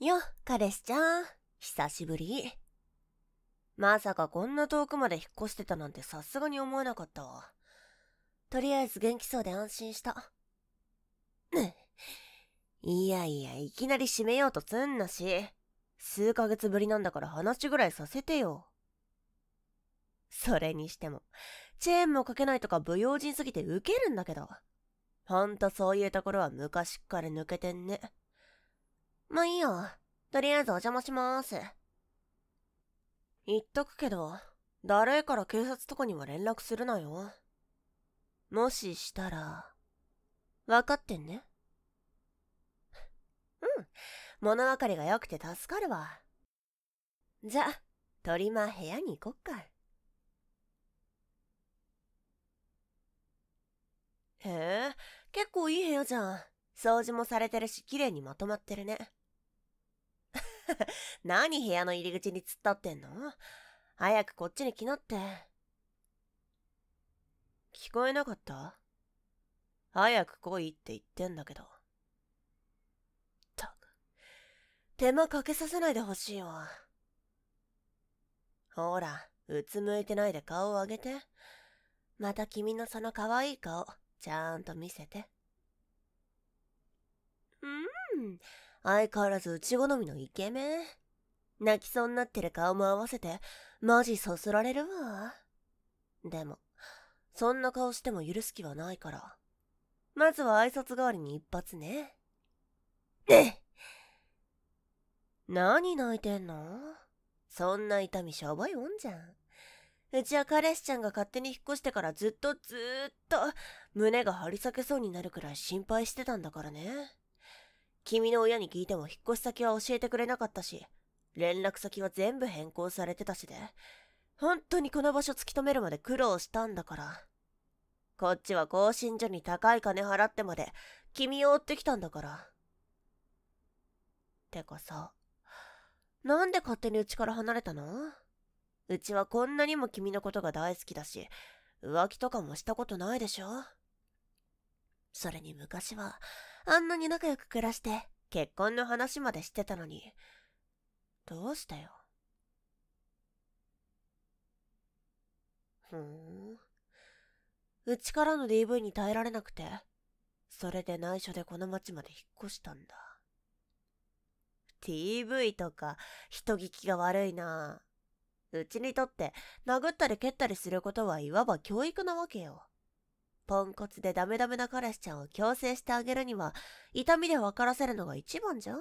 よ、彼氏ちゃん。久しぶり。まさかこんな遠くまで引っ越してたなんてさすがに思わなかったわ。とりあえず元気そうで安心した。いやいや、いきなり閉めようとすんなし。数ヶ月ぶりなんだから話ぐらいさせてよ。それにしても、チェーンもかけないとか不用心すぎてウケるんだけど。ほんとそういうところは昔っから抜けてんね。まあいいよ。とりあえずお邪魔しまーす。言っとくけど、だるいから警察とかには連絡するなよ。もししたら、分かってんねうん。物分かりが良くて助かるわ。じゃ、りま部屋に行こっか。へえ、結構いい部屋じゃん。掃除もされてるし、綺麗にまとまってるね。何部屋の入り口に突っ立ってんの早くこっちに来なって。聞こえなかった早く来いって言ってんだけど。たく、手間かけさせないでほしいわ。ほら、うつむいてないで顔を上げて。また君のその可愛い顔、ちゃんと見せて。相変わらずうち好みのイケメン。泣きそうになってる顔も合わせて、マジそそられるわ。でも、そんな顔しても許す気はないから。まずは挨拶代わりに一発ね。ね何泣いてんのそんな痛みしょぼいもんじゃん。うちは彼氏ちゃんが勝手に引っ越してからずっとずっと胸が張り裂けそうになるくらい心配してたんだからね。君の親に聞いても引っ越し先は教えてくれなかったし、連絡先は全部変更されてたしで、本当にこの場所突き止めるまで苦労したんだから。こっちは更新所に高い金払ってまで、君を追ってきたんだから。てかさ、なんで勝手にうちから離れたのうちはこんなにも君のことが大好きだし、浮気とかもしたことないでしょそれに昔は、あんなに仲良く暮らして結婚の話までしてたのにどうしたよふーんうちからの DV に耐えられなくてそれで内緒でこの町まで引っ越したんだ TV とか人聞きが悪いなうちにとって殴ったり蹴ったりすることはいわば教育なわけよポンコツでダメダメな彼氏ちゃんを強制してあげるには、痛みで分からせるのが一番じゃん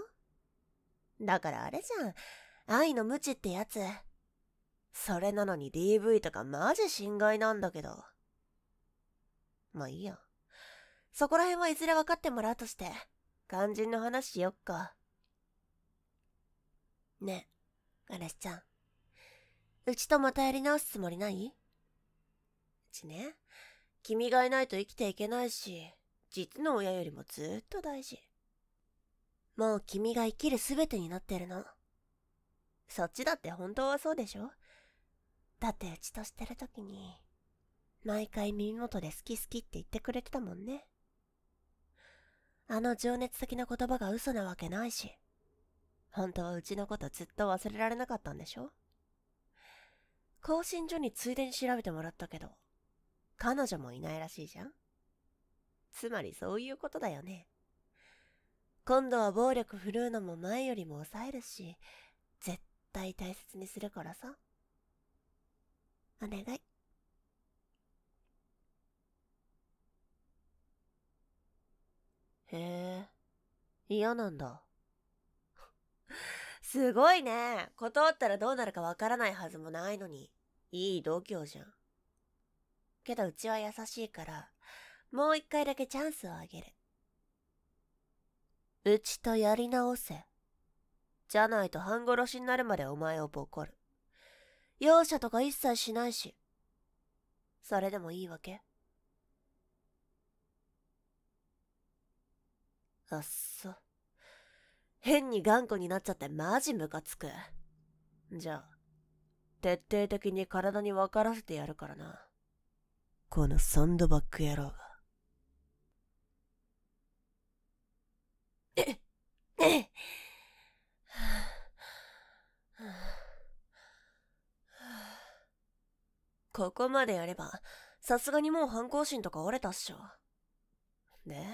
だからあれじゃん。愛の無知ってやつ。それなのに DV とかマジ心外なんだけど。まあいいや。そこら辺はいずれ分かってもらうとして、肝心の話しよっか。ねえ、彼氏ちゃん。うちとまたやり直すつもりないうちね。君がいないと生きていけないし、実の親よりもずっと大事。もう君が生きる全てになってるの。そっちだって本当はそうでしょだってうちとしてる時に、毎回耳元で好き好きって言ってくれてたもんね。あの情熱的な言葉が嘘なわけないし、本当はうちのことずっと忘れられなかったんでしょ更新所についでに調べてもらったけど、彼女もいないらしいじゃんつまりそういうことだよね。今度は暴力振るうのも前よりも抑えるし、絶対大切にするからさ。お願い。へえ、嫌なんだ。すごいね。断ったらどうなるかわからないはずもないのに。いい度胸じゃん。けどうちは優しいから、もう一回だけチャンスをあげる。うちとやり直せ。じゃないと半殺しになるまでお前をボコる。容赦とか一切しないし。それでもいいわけあっそ。変に頑固になっちゃってマジムカつく。じゃあ、徹底的に体に分からせてやるからな。このサンドバッグ野郎が。ここまでやれば、さすがにもう反抗心とか折れたっしょ。で、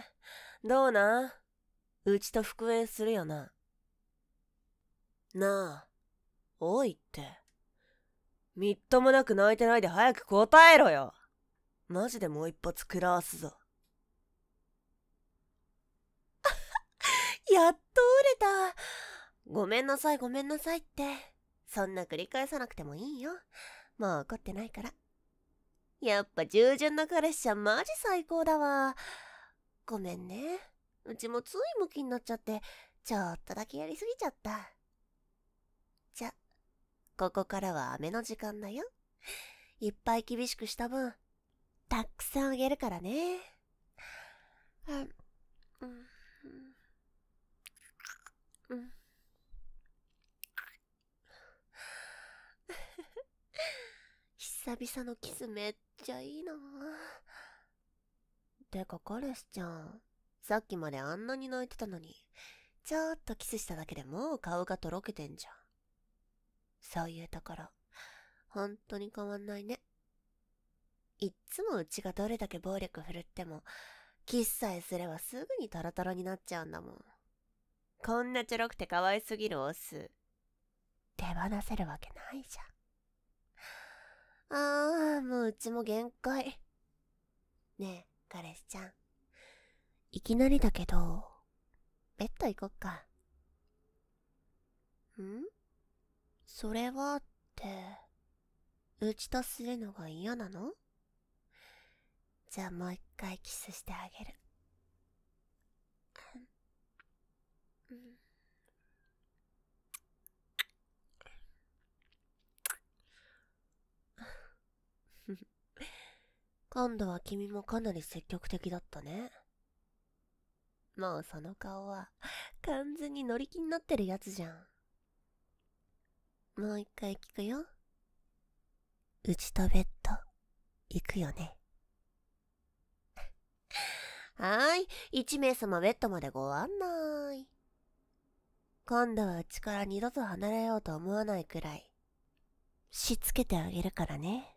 どうなうちと復縁するよな。なあ、おいって。みっともなく泣いてないで早く答えろよマジでもう一発食らわすぞ。やっと折れた。ごめんなさいごめんなさいって。そんな繰り返さなくてもいいよ。もう怒ってないから。やっぱ従順な彼氏はゃマジ最高だわ。ごめんね。うちもついムキになっちゃって、ちょっとだけやりすぎちゃった。じゃ、ここからは雨の時間だよ。いっぱい厳しくした分、たくさんあげるからねあうんうん 久々のキスめっちゃいいなてか彼氏ちゃんさっきまであんなに泣いてたのにちょっとキスしただけでもう顔がとろけてんじゃんそういうところ本当に変わんないねいっつもうちがどれだけ暴力振るっても、キスさえすればすぐにトロトロになっちゃうんだもん。こんなちょろくて可愛すぎるオス。手放せるわけないじゃん。ああ、もううちも限界。ねえ、彼氏ちゃん。いきなりだけど、ベッド行こっか。んそれはって、うちとするのが嫌なのじゃあもう一回キスしてあげるうん今度は君もかなり積極的だったね。もうその顔は完全に乗り気になってるやつじゃん。もう一回聞くよ。うちとベッド、行くよね。はーい、一名様ベッドまでご案内。今度はうちから二度と離れようと思わないくらい、しつけてあげるからね。